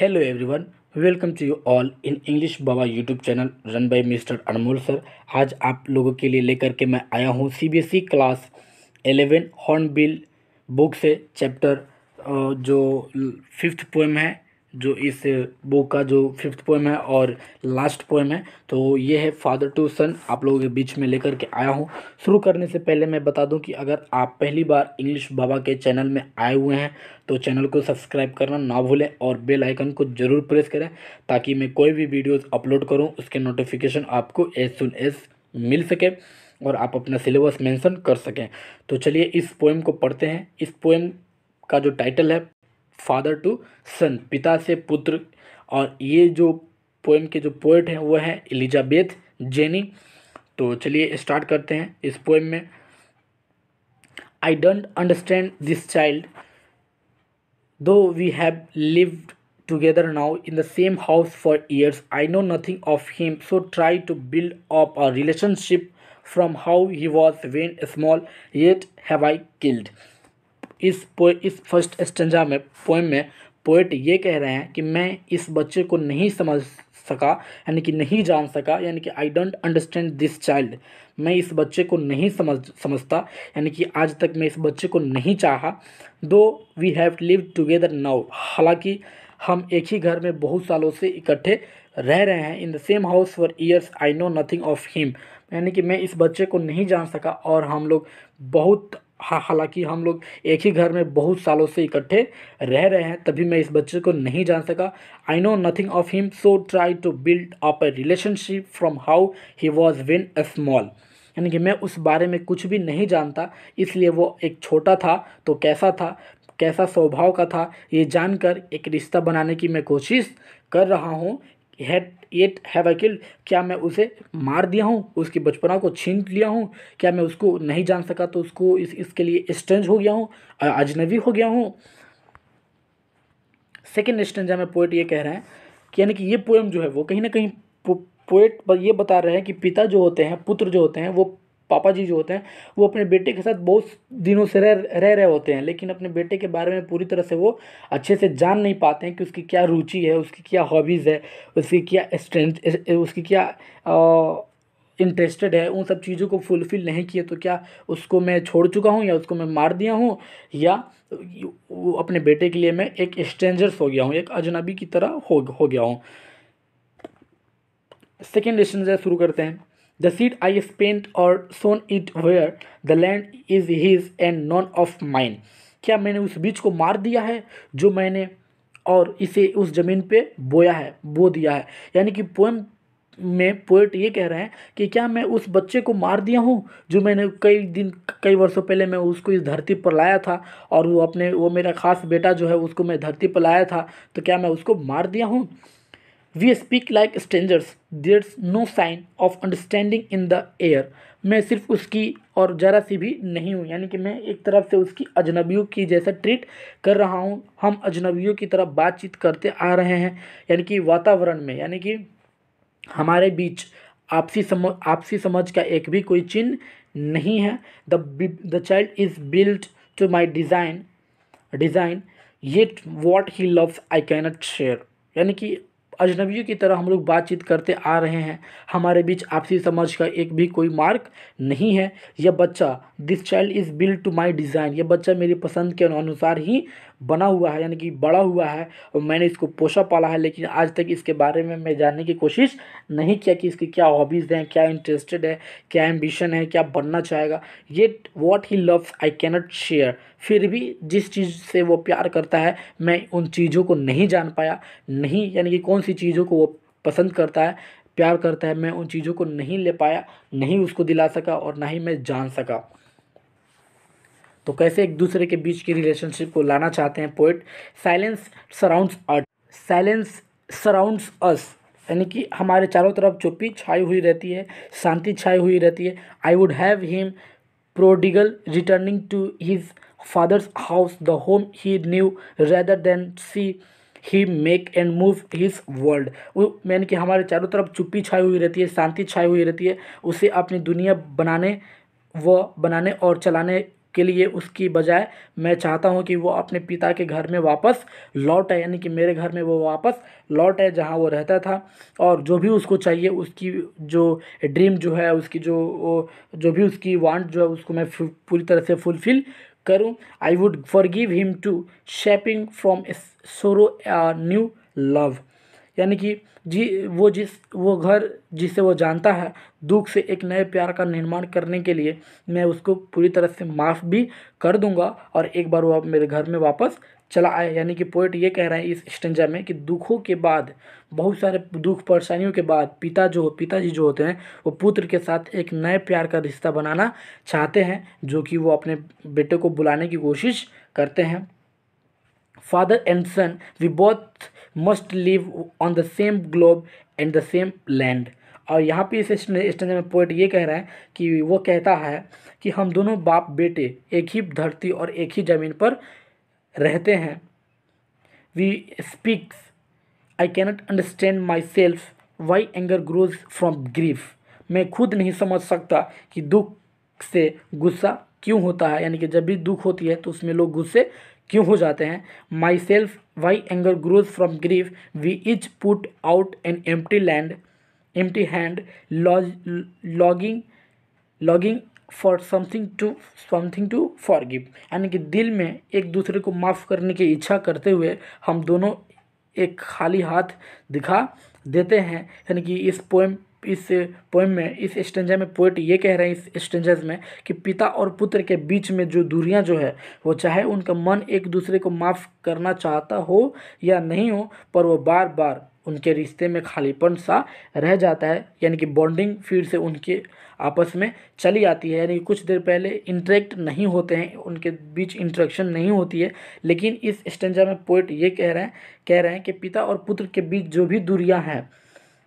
Hello everyone welcome to you all in English Baba YouTube channel run by mister Anmol sir आज आप लोगों के लिए लेकर के मैं आया हूँ CBSE class eleven Hornbill book से चैप्टर जो फिफ्थ पोएम है जो इस बुक का जो फिफ्थ पोएम है और लास्ट पोएम है तो ये है फादर टू सन आप लोगों के बीच में लेकर के आया हूँ शुरू करने से पहले मैं बता दूँ कि अगर आप पहली बार इंग्लिश बाबा के चैनल में आए हुए हैं तो चैनल को सब्सक्राइब करना ना भूलें और बेल आइकन को ज़रूर प्रेस करें ताकि मैं कोई भी वीडियोज़ अपलोड करूँ उसके नोटिफिकेशन आपको एज सुन एज मिल सके और आप अपना सिलेबस मैंसन कर सकें तो चलिए इस पोएम को पढ़ते हैं इस पोएम का जो टाइटल है फादर टू सन पिता से पुत्र और ये जो पोएम के जो पोएट हैं वो है एलिजाबेथ जेनी तो चलिए स्टार्ट करते हैं इस पोएम में I don't understand this child though we have live together now in the same house for years I know nothing of him so try to build up a relationship from how he was when small yet have I killed इस पो इस first stanza में poem में poet ये कह रहे हैं कि मैं इस बच्चे को नहीं समझ सका यानी कि नहीं जान सका यानी कि I don't understand this child मैं इस बच्चे को नहीं समझ समझता यानी कि आज तक मैं इस बच्चे को नहीं चाहा though we have live together now हालांकि हम एक ही घर में बहुत सालों से इकट्ठे रह रहे हैं in the same house for years I know nothing of him यानी कि मैं इस बच्चे को नहीं जान सका और हम लोग बहुत हाँ हालांकि हम लोग एक ही घर में बहुत सालों से इकट्ठे रह रहे हैं तभी मैं इस बच्चे को नहीं जान सका I know nothing of him so try to build up a relationship from how he was when a small यानी कि मैं उस बारे में कुछ भी नहीं जानता इसलिए वो एक छोटा था तो कैसा था कैसा स्वभाव का था ये जानकर एक रिश्ता बनाने की मैं कोशिश कर रहा हूँ had at have I killed क्या मैं उसे मार दिया हूँ उसकी बचपना को छीन लिया हूँ क्या मैं उसको नहीं जान सका तो उसको इस इसके लिए स्ट्रेंज हो गया हूँ अजनबी हो गया हूँ सेकेंड स्टेंजा में पोइट ये कह रहे हैं कि यानी कि ये पोएम जो है वो कहीं ना कहीं पोइट ये बता रहे हैं कि पिता जो होते हैं पुत्र जो होते हैं वो पापा जी जो होते हैं वो अपने बेटे के साथ बहुत दिनों से रह रह रहे होते हैं लेकिन अपने बेटे के बारे में पूरी तरह से वो अच्छे से जान नहीं पाते हैं कि उसकी क्या रुचि है उसकी क्या हॉबीज़ है उसकी क्या स्ट्रेंथ उसकी क्या इंटरेस्टेड है उन सब चीज़ों को फुलफ़िल नहीं किए तो क्या उसको मैं छोड़ चुका हूँ या उसको मैं मार दिया हूँ या वो अपने बेटे के लिए मैं एक स्ट्रेंजर्स हो गया हूँ एक अजनबी की तरह हो हो गया हूँ सेकेंड लेसन से शुरू करते हैं The seed I spent or sown it where the land is his and none of mine. क्या मैंने उस बीज को मार दिया है जो मैंने और इसे उस ज़मीन पे बोया है बो दिया है यानी कि पोएम में पोएट ये कह रहे हैं कि क्या मैं उस बच्चे को मार दिया हूँ जो मैंने कई दिन कई वर्षों पहले मैं उसको इस धरती पर लाया था और वो अपने वो मेरा ख़ास बेटा जो है उसको मैं धरती पर लाया था तो क्या मैं उसको मार दिया हूँ We speak like strangers. There's no sign of understanding in the air. मैं सिर्फ उसकी और ज़रा सी भी नहीं हूँ यानी कि मैं एक तरफ से उसकी अजनबियों की जैसा ट्रीट कर रहा हूँ हम अजनबियों की तरफ बातचीत करते आ रहे हैं यानी कि वातावरण में यानी कि हमारे बीच आपसी समझ आपसी समझ का एक भी कोई चिन्ह नहीं है the the child is built to my design design yet what he loves I cannot share यानी कि अजनबियों की तरह हम लोग बातचीत करते आ रहे हैं हमारे बीच आपसी समझ का एक भी कोई मार्क नहीं है यह बच्चा this child is build to my design यह बच्चा मेरी पसंद के अनुसार ही बना हुआ है यानी कि बड़ा हुआ है और मैंने इसको पोषा पाला है लेकिन आज तक इसके बारे में मैं जानने की कोशिश नहीं किया कि इसकी क्या हॉबीज़ हैं क्या इंटरेस्टेड है क्या एम्बिशन है क्या बनना चाहेगा ये what he loves I cannot share फिर भी जिस चीज़ से वो प्यार करता है मैं उन चीज़ों को नहीं जान पाया नहीं यानी कि कौन सी चीज़ों को वो पसंद करता है प्यार करता है मैं उन चीज़ों को नहीं ले पाया नहीं उसको दिला सका और ना ही मैं जान सका तो कैसे एक दूसरे के बीच की रिलेशनशिप को लाना चाहते हैं poet silence surrounds art silence surrounds us यानी कि हमारे चारों तरफ चुप्पी छाई हुई रहती है शांति छाई हुई रहती है I would have him prodigal returning to his father's house the home he knew rather than see he make and move his world वो कि हमारे चारों तरफ चुप्पी छाई हुई रहती है शांति छाई हुई रहती है उसे अपनी दुनिया बनाने व बनाने और चलाने के लिए उसकी बजाय मैं चाहता हूँ कि वो अपने पिता के घर में वापस लौट आए यानी कि मेरे घर में वो वापस लौट आए जहाँ वो रहता था और जो भी उसको चाहिए उसकी जो ड्रीम जो है उसकी जो जो भी उसकी वांट जो है उसको मैं पूरी तरह से फुलफ़िल करूँ I would forgive him to shaping from sorrow new love यानी कि जी वो जिस वो घर जिसे वो जानता है दुख से एक नए प्यार का निर्माण करने के लिए मैं उसको पूरी तरह से माफ़ भी कर दूंगा और एक बार वो मेरे घर में वापस चला आए यानी कि पोइट ये कह रहे हैं इस स्टेंजा में कि दुखों के बाद बहुत सारे दुख परेशानियों के बाद पिता जो पिताजी जो होते हैं वो पुत्र के साथ एक नए प्यार का रिश्ता बनाना चाहते हैं जो कि वो अपने बेटे को बुलाने की कोशिश करते हैं father and son we both must live on the same globe and the same land और यहाँ पे इस स्टेंजा में पोइट ये कह रहा है कि वो कहता है कि हम दोनों बाप बेटे एक ही धरती और एक ही ज़मीन पर रहते हैं we speaks I cannot understand myself why anger grows from grief मैं खुद नहीं समझ सकता कि दुख से गुस्सा क्यों होता है यानी कि जब भी दुख होती है तो उसमें लोग गुस्से क्यों हो जाते हैं myself why anger grows from grief we each put out an empty land empty hand longing longing for something to something to forgive यानी कि दिल में एक दूसरे को माफ़ करने की इच्छा करते हुए हम दोनों एक खाली हाथ दिखा देते हैं यानी कि इस पोएम इस पोएम में इस स्टेंजा में पोइट ये कह रहे हैं इस स्टेंजाज में कि पिता और पुत्र के बीच में जो दूरियां जो है वो चाहे उनका मन एक दूसरे को माफ़ करना चाहता हो या नहीं हो पर वो बार बार उनके रिश्ते में खालीपन सा रह जाता है यानी कि बॉन्डिंग फिर से उनके आपस में चली आती है यानी कुछ देर पहले इंटरेक्ट नहीं होते हैं उनके बीच इंटरेक्शन नहीं होती है लेकिन इस स्टेंजा में पोइट ये कह रहे हैं कह रहे हैं कि पिता और पुत्र के बीच जो भी दूरियाँ हैं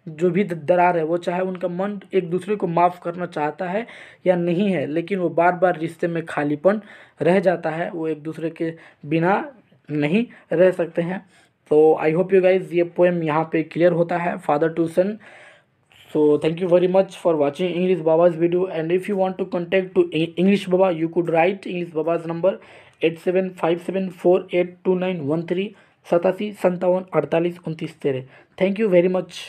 जो भी दरार है वो चाहे उनका मन एक दूसरे को माफ़ करना चाहता है या नहीं है लेकिन वो बार बार रिश्ते में खालीपन रह जाता है वो एक दूसरे के बिना नहीं रह सकते हैं तो आई होप यू गाइज ये पोएम यहाँ पे क्लियर होता है father to son so thank you very much for English Baba's video and if you want to contact to English Baba you could write English Baba's number eight seven five seven four eight two nine one three सतासी संतावन अड़तालीस उनतीस तेरह thank you very much